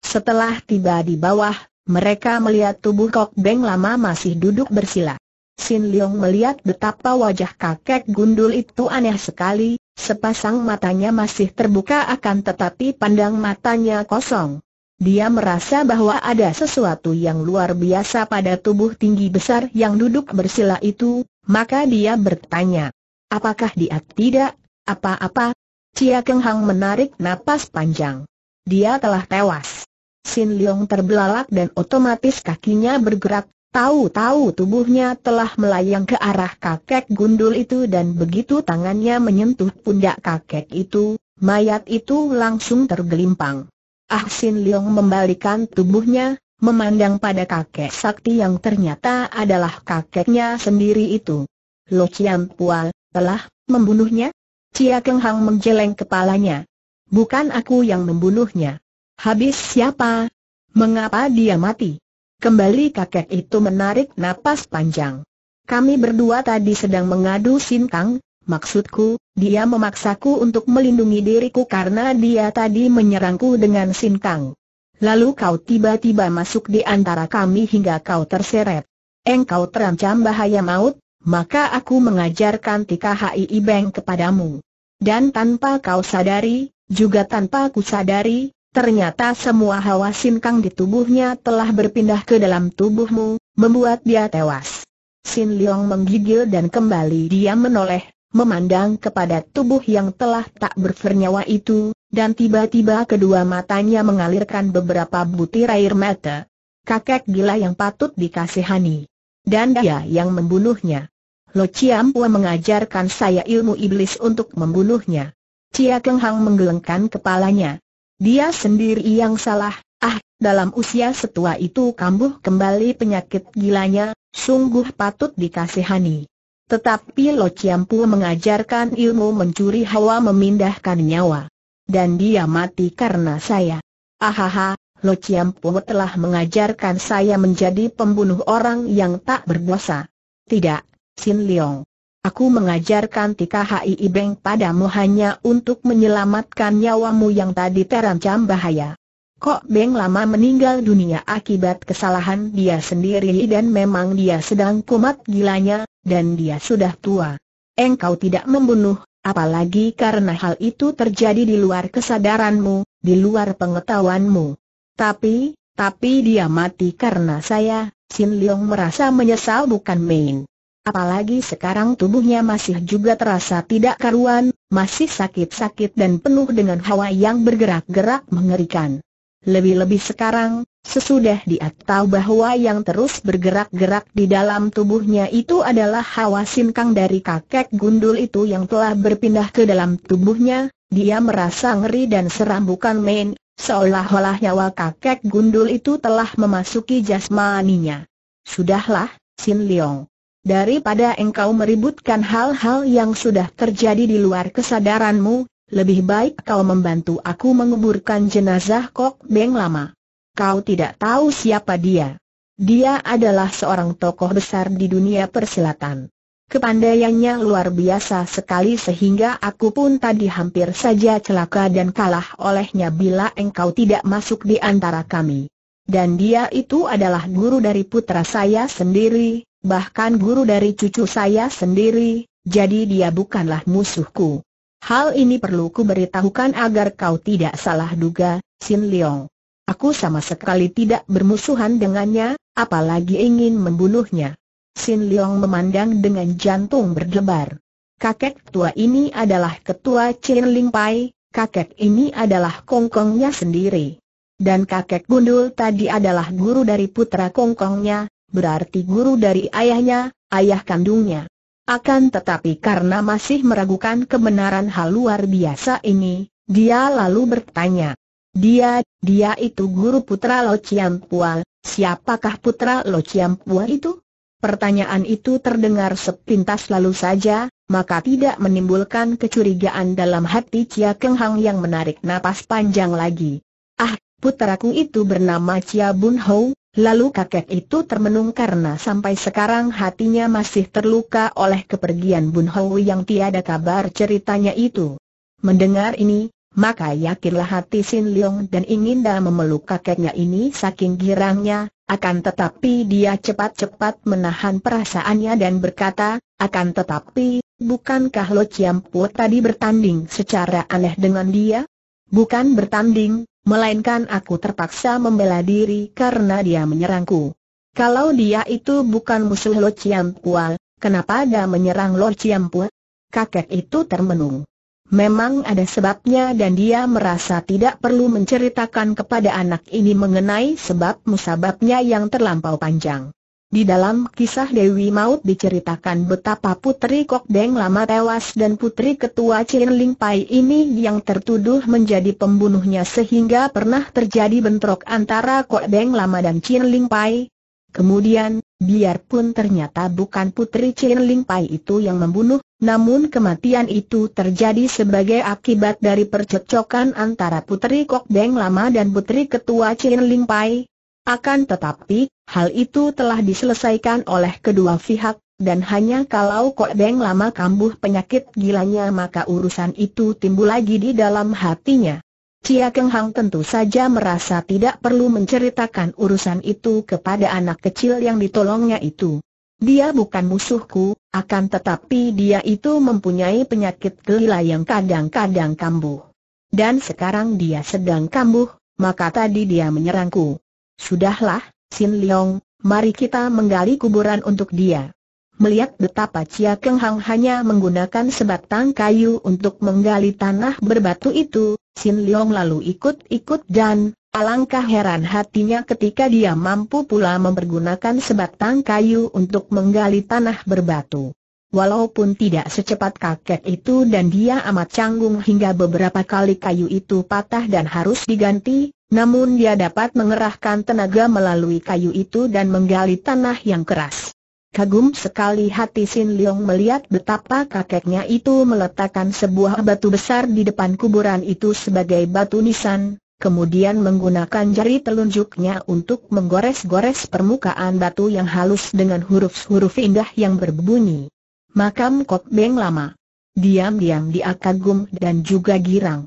Setelah tiba di bawah, mereka melihat tubuh Kok Beng lama masih duduk bersila. Sin Leong melihat betapa wajah kakek gundul itu aneh sekali, sepasang matanya masih terbuka akan tetapi pandang matanya kosong. Dia merasa bahwa ada sesuatu yang luar biasa pada tubuh tinggi besar yang duduk bersila itu, maka dia bertanya. Apakah dia tidak apa-apa? Cia Keng Hang menarik napas panjang. Dia telah tewas. Sin Leong terbelalak dan otomatis kakinya bergerak, tahu-tahu tubuhnya telah melayang ke arah kakek gundul itu dan begitu tangannya menyentuh pundak kakek itu, mayat itu langsung tergelimpang. Ah Sin Leong membalikan tubuhnya, memandang pada kakek sakti yang ternyata adalah kakeknya sendiri itu. Lo Cian Pual, telah membunuhnya? Cia Keng Hang menjeleng kepalanya. Bukan aku yang membunuhnya. Habis siapa? Mengapa dia mati? Kembali kakek itu menarik napas panjang. Kami berdua tadi sedang mengadu sin kang. Maksudku, dia memaksaku untuk melindungi diriku karena dia tadi menyerangku dengan sintang. Lalu kau tiba-tiba masuk di antara kami hingga kau terseret. Engkau terancam bahaya maut, maka aku mengajarkan Tika HII ibeng kepadamu. Dan tanpa kau sadari, juga tanpa ku sadari, ternyata semua hawa sinkang di tubuhnya telah berpindah ke dalam tubuhmu, membuat dia tewas. Sin Leong menggigil dan kembali dia menoleh, memandang kepada tubuh yang telah tak bernyawa itu, dan tiba-tiba kedua matanya mengalirkan beberapa butir air mata. Kakek gila yang patut dikasihani. Dan dia yang membunuhnya. Lo Chiam mengajarkan saya ilmu iblis untuk membunuhnya. Cia Keng Hang menggelengkan kepalanya. Dia sendiri yang salah, ah, dalam usia setua itu kambuh kembali penyakit gilanya, sungguh patut dikasihani. Tetapi Lo Chiampu mengajarkan ilmu mencuri hawa memindahkan nyawa. Dan dia mati karena saya. Ahaha, Lo Chiampu telah mengajarkan saya menjadi pembunuh orang yang tak berdosa. Tidak, Sin Leong. Aku mengajarkan Tika Hai Ibeng padamu hanya untuk menyelamatkan nyawamu yang tadi terancam bahaya. Kok Beng lama meninggal dunia akibat kesalahan dia sendiri dan memang dia sedang kumat gilanya, dan dia sudah tua. Engkau tidak membunuh, apalagi karena hal itu terjadi di luar kesadaranmu, di luar pengetahuanmu. Tapi, tapi dia mati karena saya, Sin Leong merasa menyesal bukan main. Apalagi sekarang tubuhnya masih juga terasa tidak karuan, masih sakit-sakit dan penuh dengan hawa yang bergerak-gerak mengerikan. Lebih-lebih sekarang, sesudah dia tahu bahwa yang terus bergerak-gerak di dalam tubuhnya itu adalah hawa sinkang dari kakek gundul itu yang telah berpindah ke dalam tubuhnya, dia merasa ngeri dan seram bukan main, seolah-olah nyawa kakek gundul itu telah memasuki jasmaninya. Sudahlah, Sin Leong. Daripada engkau meributkan hal-hal yang sudah terjadi di luar kesadaranmu, lebih baik kau membantu aku menguburkan jenazah Kok Beng Lama. Kau tidak tahu siapa dia. Dia adalah seorang tokoh besar di dunia persilatan. Kepandaiannya luar biasa sekali sehingga aku pun tadi hampir saja celaka dan kalah olehnya bila engkau tidak masuk di antara kami. Dan dia itu adalah guru dari putra saya sendiri, bahkan guru dari cucu saya sendiri, jadi dia bukanlah musuhku. Hal ini perlu ku beritahukan agar kau tidak salah duga, Sin Leong. Aku sama sekali tidak bermusuhan dengannya, apalagi ingin membunuhnya. Sin Leong memandang dengan jantung berdebar. Kakek tua ini adalah ketua Chin Ling Pai, kakek ini adalah kongkongnya sendiri. Dan kakek gundul tadi adalah guru dari putra kongkongnya, berarti guru dari ayahnya, ayah kandungnya. Akan tetapi karena masih meragukan kebenaran hal luar biasa ini, dia lalu bertanya. Dia, dia itu guru putra Lo Chiam Pua, siapakah putra Lo Chiam Pua itu? Pertanyaan itu terdengar sepintas lalu saja, maka tidak menimbulkan kecurigaan dalam hati Chia Keng Hang yang menarik napas panjang lagi. Ah, putraku itu bernama Chia Bun Hou. Lalu kakek itu termenung karena sampai sekarang hatinya masih terluka oleh kepergian Bun yang tiada kabar ceritanya itu. Mendengar ini, maka yakinlah hati Sin Leong dan ingin dah memeluk kakeknya ini saking girangnya, akan tetapi dia cepat-cepat menahan perasaannya dan berkata, akan tetapi, bukankah Lo Chiampu tadi bertanding secara aneh dengan dia? Bukan bertanding, melainkan aku terpaksa membela diri karena dia menyerangku. Kalau dia itu bukan musuh Lo Chiam Pua, kenapa dia menyerang Lo Chiam Pua? Kakek itu termenung. Memang ada sebabnya dan dia merasa tidak perlu menceritakan kepada anak ini mengenai sebab musababnya yang terlampau panjang. Di dalam kisah Dewi Maut diceritakan betapa Putri Kok Deng lama tewas dan Putri Ketua Chin Ling Pai ini yang tertuduh menjadi pembunuhnya sehingga pernah terjadi bentrok antara Kok Deng lama dan Chin Ling Pai. Kemudian, biarpun ternyata bukan Putri Chin Ling Pai itu yang membunuh, namun kematian itu terjadi sebagai akibat dari percecokan antara Putri Kok Deng lama dan Putri Ketua Chin Ling Pai. Akan tetapi, hal itu telah diselesaikan oleh kedua pihak, dan hanya kalau Kok Beng lama kambuh penyakit gilanya maka urusan itu timbul lagi di dalam hatinya. Cia Keng Hang tentu saja merasa tidak perlu menceritakan urusan itu kepada anak kecil yang ditolongnya itu. Dia bukan musuhku, akan tetapi dia itu mempunyai penyakit gila yang kadang-kadang kambuh. Dan sekarang dia sedang kambuh, maka tadi dia menyerangku. Sudahlah, Sin Leong, mari kita menggali kuburan untuk dia. Melihat betapa Cia Keng Hang hanya menggunakan sebatang kayu untuk menggali tanah berbatu itu, Sin Leong lalu ikut-ikut dan, alangkah heran hatinya ketika dia mampu pula mempergunakan sebatang kayu untuk menggali tanah berbatu. Walaupun tidak secepat kakek itu dan dia amat canggung hingga beberapa kali kayu itu patah dan harus diganti, namun dia dapat mengerahkan tenaga melalui kayu itu dan menggali tanah yang keras. Kagum sekali hati Sin Leong melihat betapa kakeknya itu meletakkan sebuah batu besar di depan kuburan itu sebagai batu nisan, kemudian menggunakan jari telunjuknya untuk menggores-gores permukaan batu yang halus dengan huruf-huruf indah yang berbunyi. Makam Kok Beng lama. Diam-diam dia kagum dan juga girang.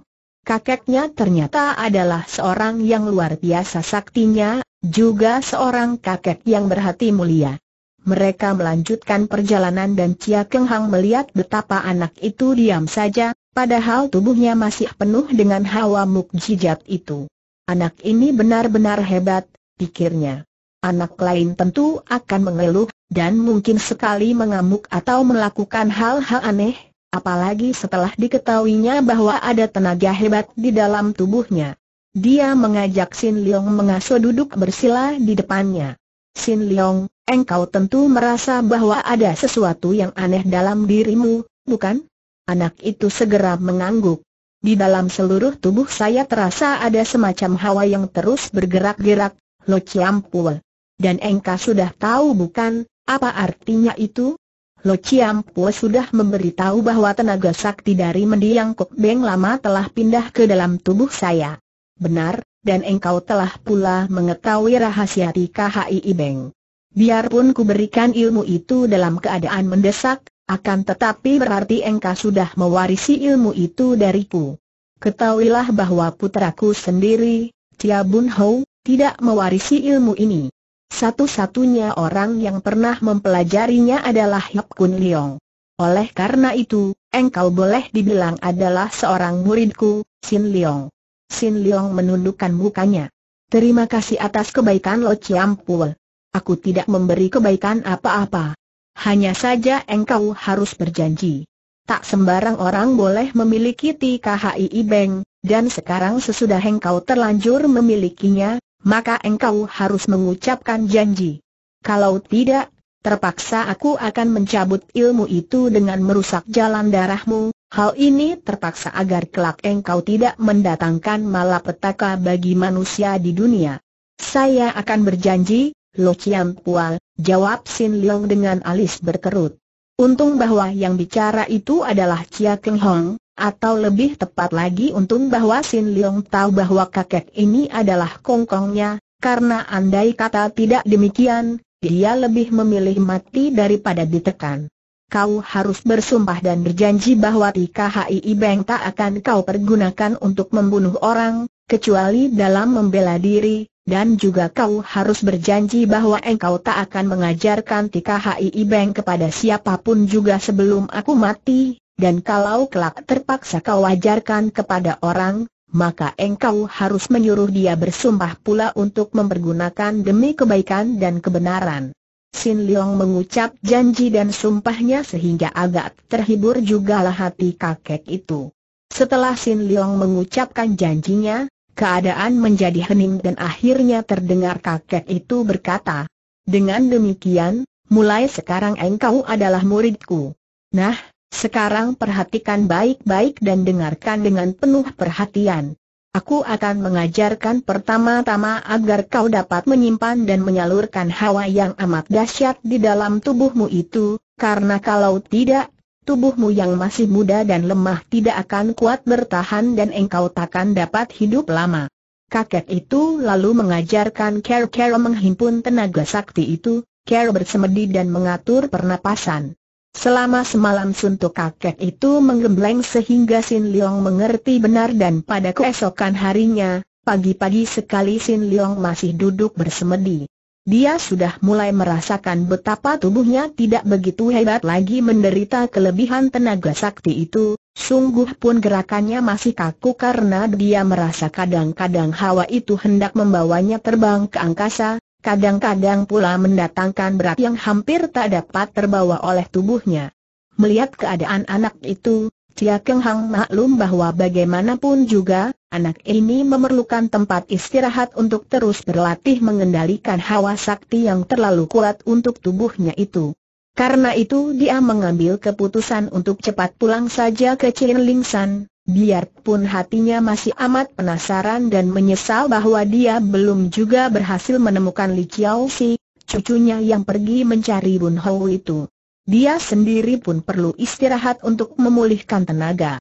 Kakeknya ternyata adalah seorang yang luar biasa saktinya, juga seorang kakek yang berhati mulia. Mereka melanjutkan perjalanan dan Cia Keng Hang melihat betapa anak itu diam saja, padahal tubuhnya masih penuh dengan hawa mukjizat itu. Anak ini benar-benar hebat, pikirnya. Anak lain tentu akan mengeluh, dan mungkin sekali mengamuk atau melakukan hal-hal aneh, apalagi setelah diketahuinya bahwa ada tenaga hebat di dalam tubuhnya. Dia mengajak Sin Leong mengasuh duduk bersila di depannya. Sin Leong, engkau tentu merasa bahwa ada sesuatu yang aneh dalam dirimu, bukan? Anak itu segera mengangguk. Di dalam seluruh tubuh saya terasa ada semacam hawa yang terus bergerak-gerak, Lo ciampul. Dan engkau sudah tahu bukan, apa artinya itu? Lo Chiam Po sudah memberitahu bahwa tenaga sakti dari mendiang Kok Beng lama telah pindah ke dalam tubuh saya. Benar, dan engkau telah pula mengetahui rahasia di KHI Beng. Biarpun ku berikan ilmu itu dalam keadaan mendesak, akan tetapi berarti engkau sudah mewarisi ilmu itu dariku. Ketahuilah bahwa putraku sendiri, Chia Bun Hou, tidak mewarisi ilmu ini. Satu-satunya orang yang pernah mempelajarinya adalah Hyap Kun Leong. Oleh karena itu, engkau boleh dibilang adalah seorang muridku, Sin Leong. Sin Leong menundukkan mukanya. Terima kasih atas kebaikan Lo Chiampul. Aku tidak memberi kebaikan apa-apa. Hanya saja engkau harus berjanji. Tak sembarang orang boleh memiliki TKHI Beng, dan sekarang sesudah engkau terlanjur memilikinya, maka engkau harus mengucapkan janji. Kalau tidak, terpaksa aku akan mencabut ilmu itu dengan merusak jalan darahmu, Hal ini terpaksa agar kelak engkau tidak mendatangkan malapetaka bagi manusia di dunia. Saya akan berjanji, Lo Chiam Pual, jawab Sin Leong dengan alis berkerut. Untung bahwa yang bicara itu adalah Chia Keng Hong, atau lebih tepat lagi untung bahwa Sin Leong tahu bahwa kakek ini adalah kongkongnya, karena andai kata tidak demikian, dia lebih memilih mati daripada ditekan. Kau harus bersumpah dan berjanji bahwa TKHI Ibeng tak akan kau pergunakan untuk membunuh orang, kecuali dalam membela diri, dan juga kau harus berjanji bahwa engkau tak akan mengajarkan TKHI Ibeng kepada siapapun juga sebelum aku mati, dan kalau kelak terpaksa kau ajarkan kepada orang, maka engkau harus menyuruh dia bersumpah pula untuk mempergunakan demi kebaikan dan kebenaran. Sin Leong mengucap janji dan sumpahnya sehingga agak terhibur juga jugalah hati kakek itu. Setelah Sin Leong mengucapkan janjinya, keadaan menjadi hening dan akhirnya terdengar kakek itu berkata, Dengan demikian, mulai sekarang engkau adalah muridku. Nah, sekarang perhatikan baik-baik dan dengarkan dengan penuh perhatian. Aku akan mengajarkan pertama-tama agar kau dapat menyimpan dan menyalurkan hawa yang amat dahsyat di dalam tubuhmu itu, karena kalau tidak, tubuhmu yang masih muda dan lemah tidak akan kuat bertahan dan engkau takkan dapat hidup lama. Kakek itu lalu mengajarkan Care Care menghimpun tenaga sakti itu, Care bersemedi dan mengatur pernapasan. Selama semalam suntuk kakek itu menggembleng sehingga Sin Leong mengerti benar dan pada keesokan harinya, pagi-pagi sekali Sin Leong masih duduk bersemedi. Dia sudah mulai merasakan betapa tubuhnya tidak begitu hebat lagi menderita kelebihan tenaga sakti itu, sungguh pun gerakannya masih kaku karena dia merasa kadang-kadang hawa itu hendak membawanya terbang ke angkasa, kadang-kadang pula mendatangkan berat yang hampir tak dapat terbawa oleh tubuhnya. Melihat keadaan anak itu, Cia Keng Hang maklum bahwa bagaimanapun juga, anak ini memerlukan tempat istirahat untuk terus berlatih mengendalikan hawa sakti yang terlalu kuat untuk tubuhnya itu. Karena itu dia mengambil keputusan untuk cepat pulang saja ke Chin Ling San, biarpun hatinya masih amat penasaran dan menyesal bahwa dia belum juga berhasil menemukan Li Chiao Si, cucunya yang pergi mencari Bun Hou itu. Dia sendiri pun perlu istirahat untuk memulihkan tenaga.